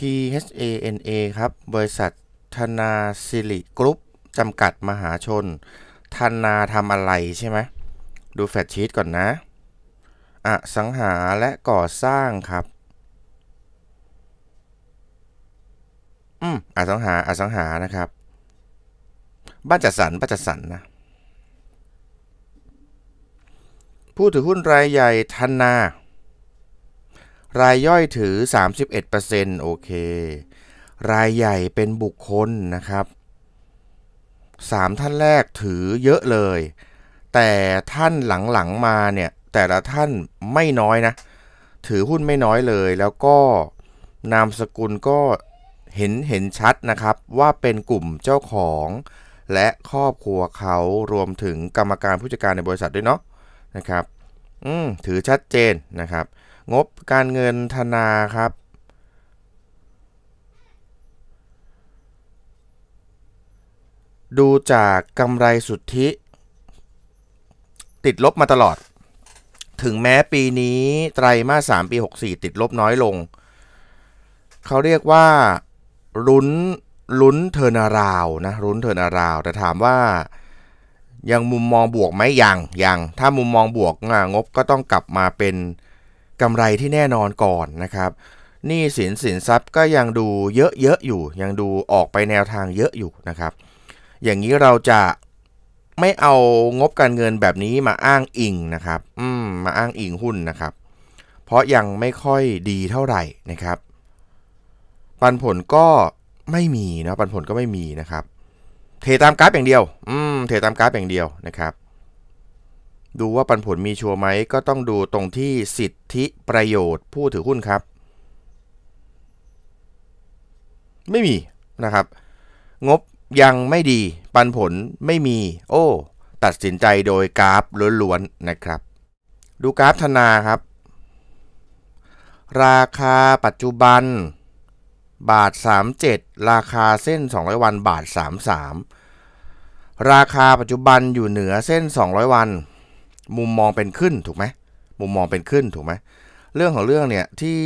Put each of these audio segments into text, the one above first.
THANA ครับ บริษัทธนาสิริกรุ๊ปจำกัดมหาชน ธนาทำอะไรใช่ไหม ดูแฟชชีตก่อนนะอะสังหาและก่อสร้างครับ อืมอะสังหาอะสังหานะครับ บ้านจัดสรรบ้านจัดสรรนะ ผู้ถือหุ้นรายใหญ่ธนารายย่อยถือ 31%โอเค รายใหญ่เป็นบุคคลนะครับ 3 ท่านแรกถือเยอะเลย แต่ท่านหลังๆมาเนี่ยแต่ละท่านไม่น้อยนะ ถือหุ้นไม่น้อยเลย แล้วก็นามสกุลก็เห็นเห็นชัดนะครับ ว่าเป็นกลุ่มเจ้าของและครอบครัวเขารวมถึงกรรมการผู้จัดการในบริษัทด้วยเนาะนะครับอืม ถือชัดเจนนะครับ งบการเงินธนาครับ ดูจากกำไรสุทธิติดลบมาตลอด ถึงแม้ปีนี้ไตรมาส3ปี 64 ติดลบน้อยลง เขาเรียกว่าลุ้นลุ้นเทอร์นาราวนะลุ้นเทอร์นาราวแต่ถามว่ายังมุมมองบวกไหมยังยังถ้ามุมมองบวกงบก็ต้องกลับมาเป็นกำไรที่แน่นอนก่อนนะครับนี่สินสินทรัพย์ก็ยังดูเยอะๆอยู่ ยังดูออกไปแนวทางเยอะอยู่นะครับ อย่างนี้เราจะไม่เอางบการเงินแบบนี้มาอ้างอิงนะครับ อืมมาอ้างอิงหุ้นนะครับ เพราะยังไม่ค่อยดีเท่าไหร่นะครับ ปันผลก็ไม่มีนะปันผลก็ไม่มีนะครับเทตามกราฟอย่างเดียว อืมเทตามกราฟอย่างเดียวนะครับ ดูว่าปันผลมีชัวร์ไหม ก็ต้องดูตรงที่สิทธิประโยชน์ผู้ถือหุ้นครับ ไม่มีนะครับ งบยังไม่ดี ปันผลไม่มี โอ้ ตัดสินใจโดยกราฟล้วนๆนะครับ ดูกราฟธนาครับ ราคาปัจจุบันบาท37ราคาเส้น200วันบาท33ราคาปัจจุบันอยู่เหนือเส้น 200 วัน มุมมองเป็นขึ้นถูกไหมมุมมองเป็นขึ้นถูกไหมเรื่องของเรื่องเนี่ย ที่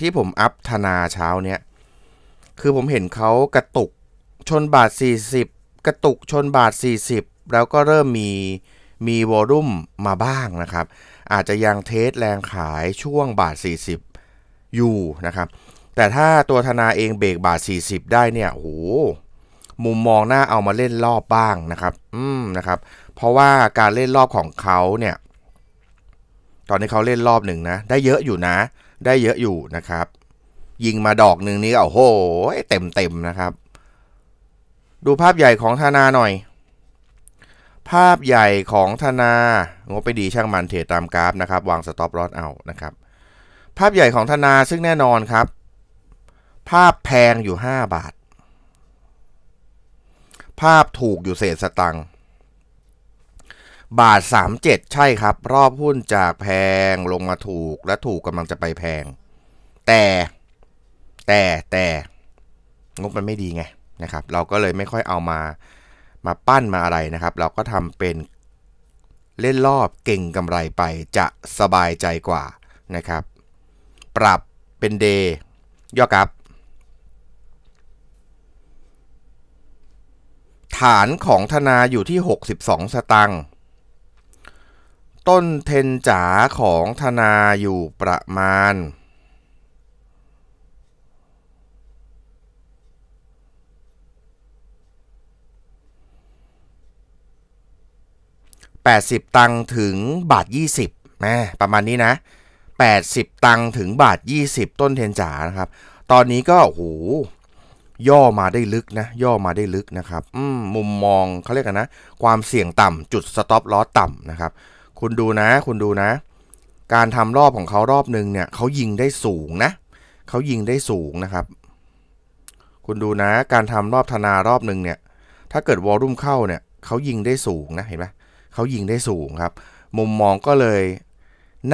ที่ผมอัพธนาเช้าเนี้ยคือผมเห็นเขากระตุกชนบาท 40 กระตุกชนบาท 40 แล้วก็เริ่มมี มีวอลุ่มมาบ้างนะครับ อาจจะยังเทสแรงขายช่วงบาท 40 อยู่นะครับ แต่ถ้าตัวธนาเองเบรกบาท 40 ได้เนี่ยโอ้มุมมองหน้าเอามาเล่นรอบบ้างนะครับ อืมนะครับ เพราะว่าการเล่นรอบของเขาเนี่ย ตอนนี้เขาเล่นรอบหนึ่งนะ ได้เยอะอยู่นะ ได้เยอะอยู่นะครับ ยิงมาดอกหนึ่งนี้โอ้โห เต็มเต็มนะครับ ดูภาพใหญ่ของธนาหน่อย ภาพใหญ่ของธนางบไปดีช่างมันเทดตามกราฟนะครับวางสต็อปลอสเอา นะครับ ภาพใหญ่ของธนาซึ่งแน่นอนครับ ภาพแพงอยู่ 5 บาทภาพถูกอยู่เศษสตังค์บาท 37 ใช่ครับ รอบหุ้นจากแพงลงมาถูกและถูกกำลังจะไปแพง แต่แต่แต่งบมันไม่ดีไง นะครับ เราก็เลยไม่ค่อยเอามามาปั้นมาอะไรนะครับ เราก็ทำเป็นเล่นรอบเก่งกำไรไปจะสบายใจกว่านะครับ ปรับเป็นเดย์ย่อกับฐานของธนาอยู่ที่ 62 สตังค์ต้นเทนจ๋าของธนาอยู่ประมาณ 80 ตังถึงบาท 20แม่ประมาณนี้นะ 80 ตังถึงบาท 20 ต้นเทนจ๋านะครับ ตอนนี้ก็โอ้โหย่อมาได้ลึกนะย่อมาได้ลึกนะครับมุมมองเขาเรียกกันนะความเสี่ยงต่ำจุดสต็อปลอต่ำนะครับคุณดูนะ คุณดูนะ การทำรอบของเขารอบหนึ่งเนี่ยเขายิงได้สูงนะเขายิงได้สูงนะครับ คุณดูนะการทำรอบธนารอบหนึ่งเนี่ยถ้าเกิดวอลลุ่มเข้าเนี่ยเขายิงได้สูงนะเห็นไหมเขายิงได้สูงครับ มุมมองก็เลย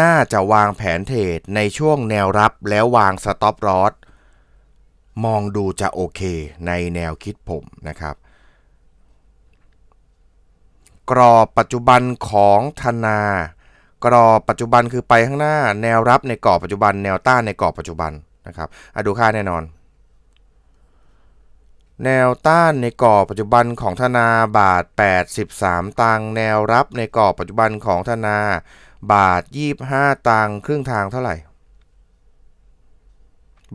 น่าจะวางแผนเทรดในช่วงแนวรับแล้ววางสต็อปลอสมองดูจะโอเคในแนวคิดผมนะครับ กรอบปัจจุบันของธนา กรอบปัจจุบันคือไปข้างหน้า แนวรับในกรอบปัจจุบัน แนวต้านในกรอบปัจจุบันนะครับอดูค่าแน่นอน แนวต้านในกรอบปัจจุบันของธนาบาท 83ตังแนวรับในกรอบปัจจุบันของธนา บาท 25ตังครึ่งทางเท่าไหร่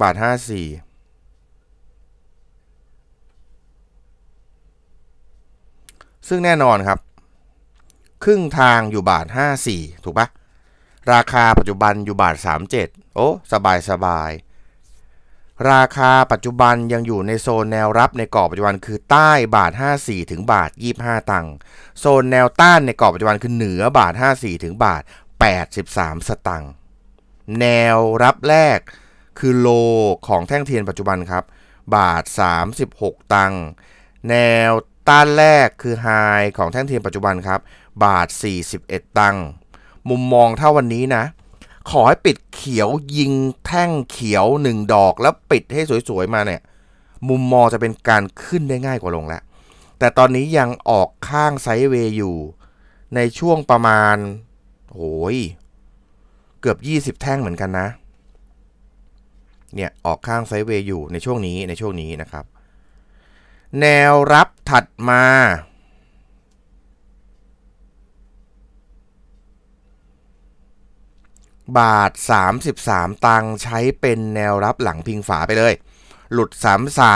บาท 54ซึ่งแน่นอนครับครึ่งทางอยู่บาท 54 ถูกปะราคาปัจจุบันอยู่บาท 37โอ้สบายสบายราคาปัจจุบันยังอยู่ในโซนแนวรับในกรอบปัจจุบันคือใต้บาท 54 ถึงบาท 25 ตังค์โซนแนวต้านในกรอบปัจจุบันคือเหนือบาท 54 ถึงบาท 83 สตังค์แนวรับแรกคือโลของแท่งเทียนปัจจุบันครับ บาท 36 ตังค์แนวต้านแรกคือไฮของแท่งเทียนปัจจุบันครับ บาท 41 ตังค์มุมมองเท่าวันนี้นะ ขอให้ปิดเขียวยิงแท่งเขียว 1 ดอก แล้วปิดให้สวย ๆ มาเนี่ย มุมมองจะเป็นการขึ้นได้ง่ายกว่าลงแล้วแต่ตอนนี้ยังออกข้างไซด์เวย์อยู่ ในช่วงประมาณ โหย เกือบ 20 แท่งเหมือนกันนะ เนี่ย ออกข้างไซด์เวย์อยู่ในช่วงนี้ในช่วงนี้นะครับแนวรับถัดมา บาท 33 ตังใช้เป็นแนวรับหลังพิงฝาไปเลย หลุด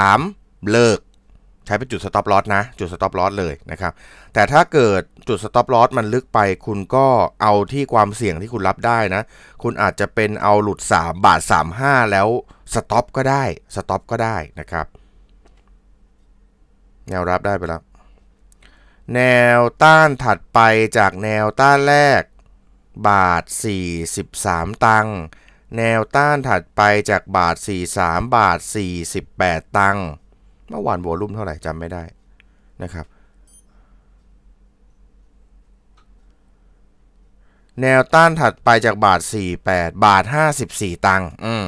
33เลิกใช้เป็นจุดสต็อปลอสนะ จุดสต็อปลอสเลยนะครับ แต่ถ้าเกิดจุดสต็อปลอสมันลึกไป คุณก็เอาที่ความเสี่ยงที่คุณรับได้นะ คุณอาจจะเป็นเอาหลุด 3 บาท 35 แล้วสต็อปก็ได้สต็อปก็ได้นะครับแนวรับได้ไปแล้ว แนวต้านถัดไปจากแนวต้านแรก บาท43ตังค์แนวต้านถัดไปจากบาท43บาท 48 ตังค์เมื่อวานโวลุ่มเท่าไหร่จำไม่ได้นะครับ แนวต้านถัดไปจากบาท 48 บาท 54 ตังค์อืม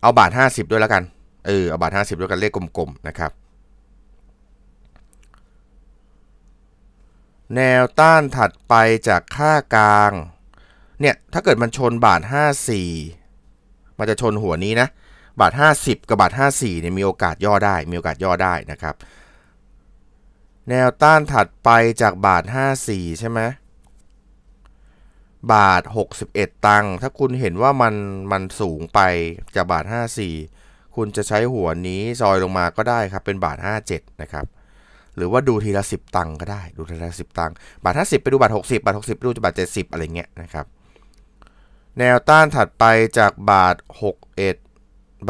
เอาบาท 50 ด้วยแล้วกัน เออ เอาบาท 50 ด้วยกันเลขกลมๆนะครับแนวต้านถัดไปจากค่ากลาง เนี่ย ถ้าเกิดมันชนบาท 54 มันจะชนหัวนี้นะ บาท50 กับบาท54เนี่ยมีโอกาสย่อได้ มีโอกาสย่อได้นะครับ แนวต้านถัดไปจากบาท 54 ใช่ไหมบาท 61 ตังค์ถ้าคุณเห็นว่ามันมันสูงไปจากบาท 54 คุณจะใช้หัวนี้ซอยลงมาก็ได้ครับเป็นบาท 57 นะครับหรือว่าดูทีละสิบตังก็ได้ดูทีละสิบตังบาทห้าสิบไปดูบาทหกสิบบาทหกสิบไปดูบาทเจ็ดสิบอะไรเงี้ยนะครับแนวต้านถัดไปจากบาทหกเอ็ด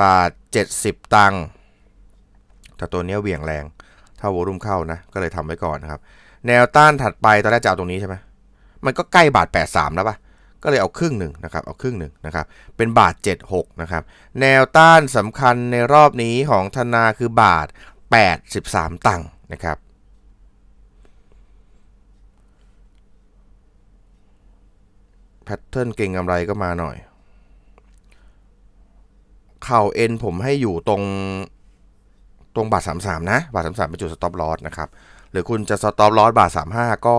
บาทเจ็ดสิบตังแต่ตัวนี้เหวี่ยงแรง ถ้าวอลุ่มเข้านะก็เลยทำไว้ก่อนนะครับแนวต้านถัดไปตอนแรกจะเอาตรงนี้ใช่ไหมมันก็ใกล้บาท 83แล้วปะก็เลยเอาครึ่งหนึ่งนะครับเอาครึ่งหนึ่งนะครับเป็นบาท 76นะครับแนวต้านสำคัญในรอบนี้ของธนาคือบาท83ตังค์นะครับแพทเทิร์นเก่งกำไรก็มาหน่อยเข่าเอ็นผมให้อยู่ตรง ตรงบาท33 นะบาท33เป็นจุดสต็อปลอสนะครับ หรือคุณจะสต็อปลอสบาท 35 ก็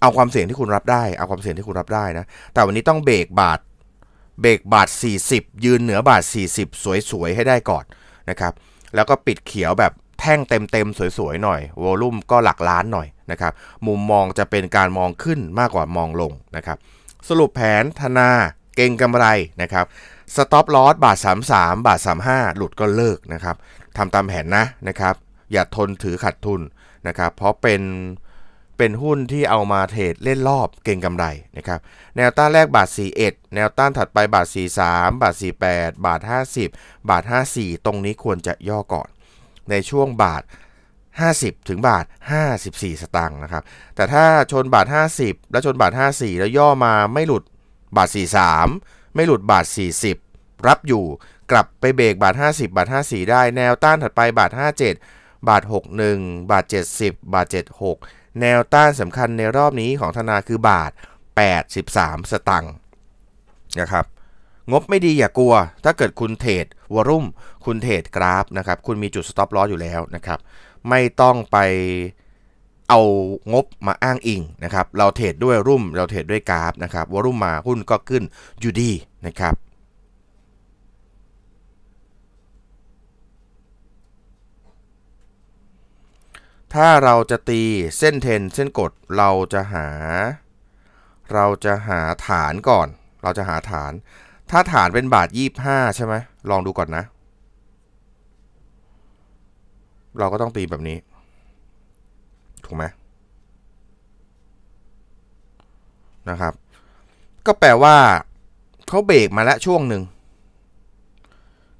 เอาความเสี่ยงที่คุณรับได้เอาความเสี่ยงที่คุณรับได้นะ แต่วันนี้ต้องเบรกบาท เบรกบาท 40 ยืนเหนือบาท 40 สวยๆ ให้ได้ก่อน นะครับ แล้วก็ปิดเขียวแบบแท่งเต็ม ๆ สวย ๆ หน่อย วอลุ่มก็หลักล้านหน่อยนะครับ มุมมองจะเป็นการมองขึ้นมากกว่ามองลงนะครับ สรุปแผนธนา เก่งกำไรนะครับสต็อปลอสบาท33บาท35 หลุดก็เลิกนะครับทำตามแผนนะนะครับ อย่าทนถือขาดทุนนะครับ เพราะเป็น เป็นหุ้นที่เอามาเทรดเล่นรอบเก่งกำไรนะครับ แนวต้านแรกบาท 41 แนวต้านถัดไปบาท 43 บาท 48 บาท 50 บาท 54 ตรงนี้ควรจะย่อก่อนในช่วงบาท 50 ถึงบาท 54 สตางค์นะครับ แต่ถ้าชนบาท 50 แล้วชนบาท 54 แล้วย่อมาไม่หลุดบาท 43 ไม่หลุดบาท 40 รับอยู่ กลับไปเบรกบาท 50 บาท 54 ได้ แนวต้านถัดไปบาท 57 บาท 61 บาท 70 บาท 76 แนวต้านสำคัญในรอบนี้ของธนาคือบาท 83 สตังค์นะครับงบไม่ดีอย่ากลัว ถ้าเกิดคุณเทรดวอลุ่ม คุณเทรดกราฟนะครับ คุณมีจุดสต็อปลอสอยู่แล้วนะครับ ไม่ต้องไปเอางบมาอ้างอิงนะครับ เราเทรดด้วยรุ่ม เราเทรดด้วยกราฟนะครับวอลุ่มมาหุ้นก็ขึ้นอยู่ดีนะครับ ถ้าเราจะตีเส้นเทนเส้นกด เราจะหา เราจะหาฐานก่อน เราจะหาฐานถ้าฐานเป็นบาทยี่ห้าใช่ไหมลองดูก่อนนะ เราก็ต้องตีแบบนี้ถูกไหมนะครับ ก็แปลว่าเขาเบรกมาแล้วช่วงหนึ่ง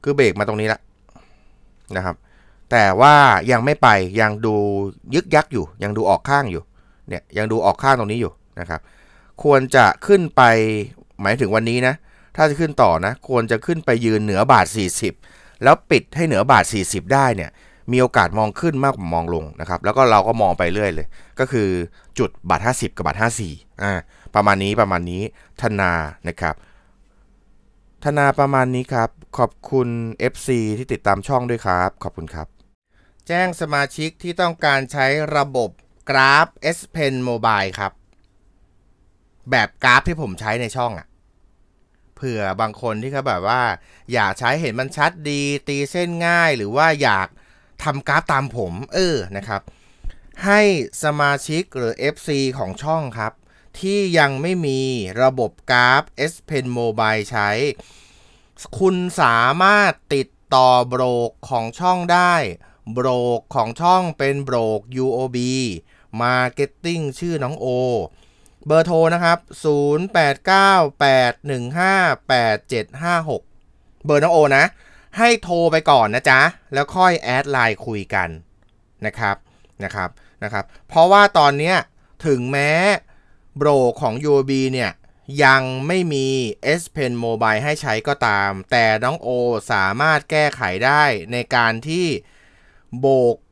คือเบรกมาตรงนี้แล้วนะครับ แต่ว่ายังไม่ไปยังดูยึกยักอยู่ ยังดูออกข้างอยู่เนี่ยยังดูออกข้างตรงนี้อยู่นะครับ ควรจะขึ้นไปหมายถึงวันนี้นะถ้าจะขึ้นต่อนะควรจะขึ้นไปยืนเหนือบาท 40 แล้วปิดให้เหนือบาท 40 ได้เนี่ยมีโอกาสมองขึ้นมากกว่ามองลงนะครับแล้วก็เราก็มองไปเรื่อยเลย ก็คือจุดบาท 50 กับบาท 54อ่าประมาณนี้ประมาณนี้ธนานะครับธนาประมาณนี้ครับ ขอบคุณ FC ที่ติดตามช่องด้วยครับขอบคุณครับ แจ้งสมาชิกที่ต้องการใช้ระบบกราฟ S Pen Mobile ครับ แบบกราฟที่ผมใช้ในช่องอะผื่อบางคนที่เขาแบบว่าอยากใช้เห็นมันชัดดีตีเส้นง่าย หรือว่าอยากทำกราฟตามผมเออนะครับ ให้สมาชิกหรือ FC ของช่องครับ ที่ยังไม่มีระบบกราฟ S Pen Mobile ใช้ คุณสามารถติดต่อโบรกของช่องได้ โบรกของช่องเป็นโบรก UOB Marketing ชื่อน้องโอเบอร์โทรนะครับ 0898158756 เบอร์น้องโอนะ ให้โทรไปก่อนนะจ๊ะ แล้วค่อยแอดไลน์คุยกันนะครับ นะครับ นะครับ เพราะว่าตอนนี้ถึงแม้โบรของ UOB เนี่ยยังไม่มี S Pen Mobile ให้ใช้ก็ตาม แต่น้องโอสามารถแก้ไขได้ในการที่โบก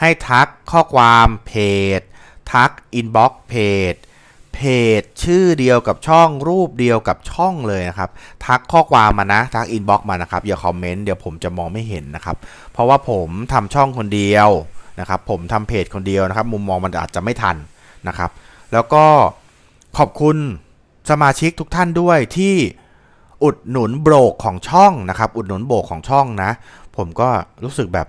ให้ทักข้อความเพจ ทักอินบ็อกเพจเพจชื่อเดียวกับช่องรูปเดียวกับช่องเลยนะครับทักข้อความมานะ ทักอินบ็อกมานะครับอย่าคอมเมนต์เดี๋ยวผมจะมองไม่เห็นนะครับเพราะว่าผมทำช่องคนเดียวนะครับผมทำเพจคนเดียวนะครับ มุมมองมันอาจจะไม่ทันนะครับ แล้วก็ขอบคุณสมาชิกทุกท่านด้วยที่อุดหนุนโบรกของช่องนะครับ อุดหนุนโบรกของช่องนะ ผมก็รู้สึกแบบ